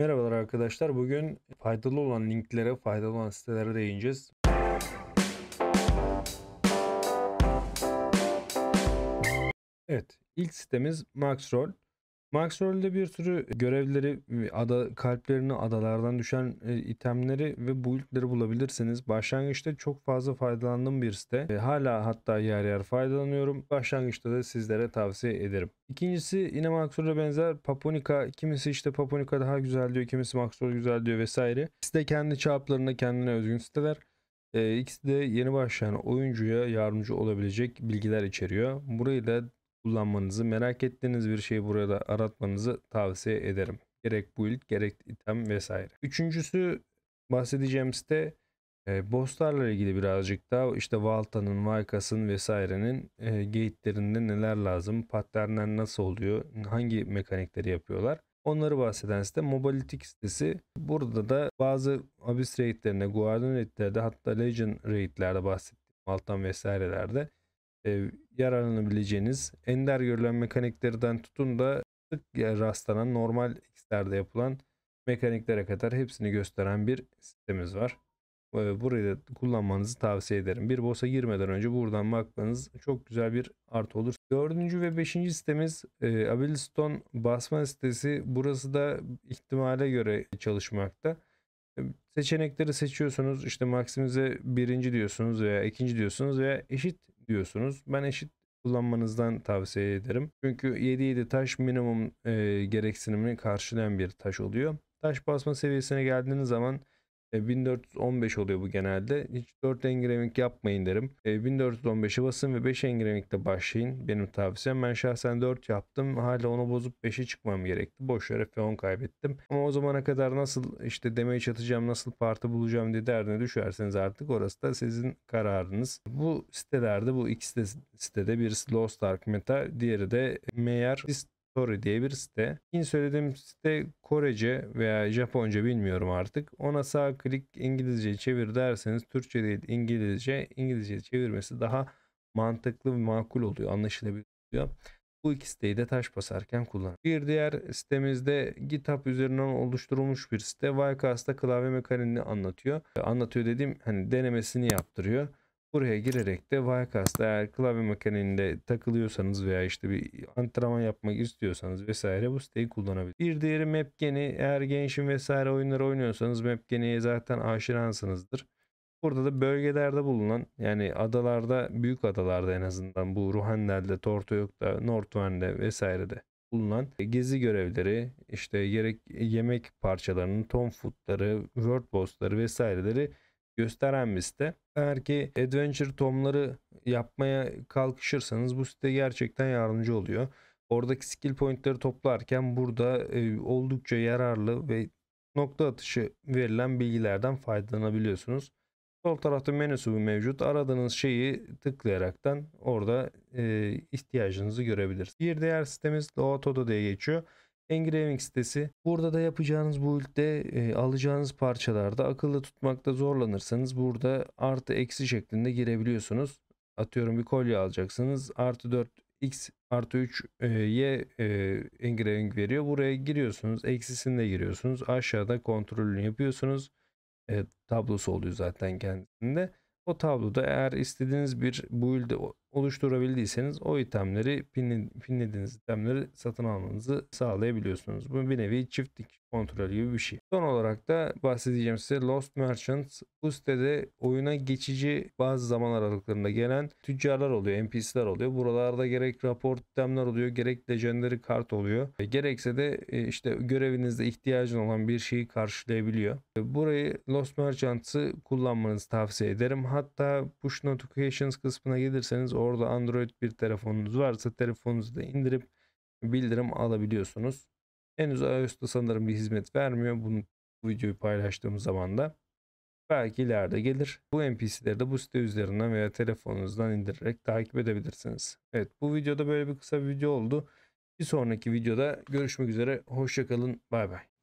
Merhabalar arkadaşlar. Bugün faydalı olan linklere, faydalı olan sitelere değineceğiz. Evet, ilk sitemiz Maxroll. Max Earl'de bir sürü görevleri, ada, kalplerini, adalardan düşen e, itemleri ve buildleri bulabilirsiniz. Başlangıçta çok fazla faydalandığım bir site. E, hala hatta yer yer faydalanıyorum. Başlangıçta da sizlere tavsiye ederim. İkincisi yine Max Earl'e benzer Paponika. Kimisi işte Paponika daha güzel diyor, kimisi Max Earl güzel diyor vesaire. Site kendi çaplarında kendine özgün siteler. E, ikisi de yeni başlayan oyuncuya yardımcı olabilecek bilgiler içeriyor. Burayı da kullanmanızı, merak ettiğiniz bir şeyi burada aratmanızı tavsiye ederim. Gerek build, gerek item vesaire. Üçüncüsü bahsedeceğim site e, bosslarla ilgili birazcık daha işte Valta'nın, Vaykas'ın vesairenin e, gate'lerinde neler lazım, patternler nasıl oluyor, hangi mekanikleri yapıyorlar. Onları bahseden site Mobilitik sitesi. Burada da bazı Abyss raidlerine, Guardian raidlerde hatta legend raidlerde bahsettiğim alttan vesairelerde e, yararlanabileceğiniz ender görülen mekaniklerden tutun da sık rastlanan normal X'lerde yapılan mekaniklere kadar hepsini gösteren bir sistemimiz var. E, burayı da kullanmanızı tavsiye ederim. Bir boss'a girmeden önce buradan bakmanız çok güzel bir artı olur. Dördüncü ve beşinci sitemiz e, Abilistone basma sitesi. Burası da ihtimale göre çalışmakta. E, seçenekleri seçiyorsunuz. işte maksimize birinci diyorsunuz veya ikinci diyorsunuz veya eşit diyorsunuz. Ben eşit kullanmanızdan tavsiye ederim. Çünkü 7-7 taş minimum e, gereksinimini karşılayan bir taş oluyor. Taş basma seviyesine geldiğiniz zaman 1415 e, oluyor bu genelde. Hiç 4 engraving yapmayın derim. 1415'e basın ve 5 engravingle başlayın. Benim tavsiyem. Ben şahsen 4 yaptım. Hala onu bozup 5'e çıkmam gerekti. Boş yere F10 kaybettim. Ama o zamana kadar nasıl işte damage atacağım, nasıl parti bulacağım diye derdine düşerseniz artık orası da sizin kararınız. Bu sitelerde bu ikisi de sitede birisi Lost Ark Meta, diğeri de Meyer Sist Tori diye bir site. İn söylediğim site Korece veya Japonca bilmiyorum artık. Ona sağ klik İngilizce çevir derseniz Türkçe değil İngilizce. İngilizce çevirmesi daha mantıklı ve makul oluyor. Anlaşılabiliyor. Bu iki siteyi de taş basarken kullan. Bir diğer sitemizde GitHub üzerinden oluşturulmuş bir site. Wycast'ta klavye mekaniğini anlatıyor. Anlatıyor dediğim hani denemesini yaptırıyor. Buraya girerek de Wirecast'da eğer klavye mekaniğinde takılıyorsanız veya işte bir antrenman yapmak istiyorsanız vesaire bu siteyi kullanabilirsiniz. Bir diğeri Mapgen'i eğer Genshin vesaire oyunları oynuyorsanız Mapgen'i zaten aşinansınızdır. Burada da bölgelerde bulunan yani adalarda büyük adalarda en azından bu Ruhandel'de, Tortoyuk'ta, Northwend'de vesairede bulunan gezi görevleri, işte gerek yemek parçalarının, ton foodları, world bossları vesaireleri gösteren bir site. Eğer ki Adventure Tom'ları yapmaya kalkışırsanız bu site gerçekten yardımcı oluyor. Oradaki skill pointleri toplarken burada e, oldukça yararlı ve nokta atışı verilen bilgilerden faydalanabiliyorsunuz. Sol tarafta menüsü mevcut. Aradığınız şeyi tıklayaraktan orada e, ihtiyacınızı görebilirsiniz. Bir diğer sitemiz Doğatodo diye geçiyor. Engraving sitesi. Burada da yapacağınız build'de e, alacağınız parçalarda akıllı tutmakta zorlanırsanız burada artı eksi şeklinde girebiliyorsunuz. Atıyorum bir kolye alacaksınız. Artı 4 x artı 3 e, y e, engraving veriyor. Buraya giriyorsunuz. Eksisini de giriyorsunuz. Aşağıda kontrolünü yapıyorsunuz. E, tablosu oluyor zaten kendisinde. O tabloda eğer istediğiniz bir build oluşturabildiyseniz o itemleri pinlediğiniz itemleri satın almanızı sağlayabiliyorsunuz. Bu bir nevi çiftlik dikiş kontrolü gibi bir şey. Son olarak da bahsedeceğim size Lost Merchants. Bu sitede oyuna geçici bazı zaman aralıklarında gelen tüccarlar oluyor, NPC'ler oluyor. Buralarda gerek rapor itemler oluyor, gerek legendary kart oluyor. E, gerekse de e, işte görevinizde ihtiyacın olan bir şeyi karşılayabiliyor. E, burayı Lost Merchants'ı kullanmanızı tavsiye ederim. Hatta push notifications kısmına gelirseniz orada Android bir telefonunuz varsa telefonunuzu da indirip bildirim alabiliyorsunuz. Henüz iOS'ta sanırım bir hizmet vermiyor. Bunu bu videoyu paylaştığım zaman da belki ileride gelir. Bu NPC'leri de bu site üzerinden veya telefonunuzdan indirerek takip edebilirsiniz. Evet bu videoda böyle bir kısa bir video oldu. Bir sonraki videoda görüşmek üzere. Hoşçakalın. Bay bay.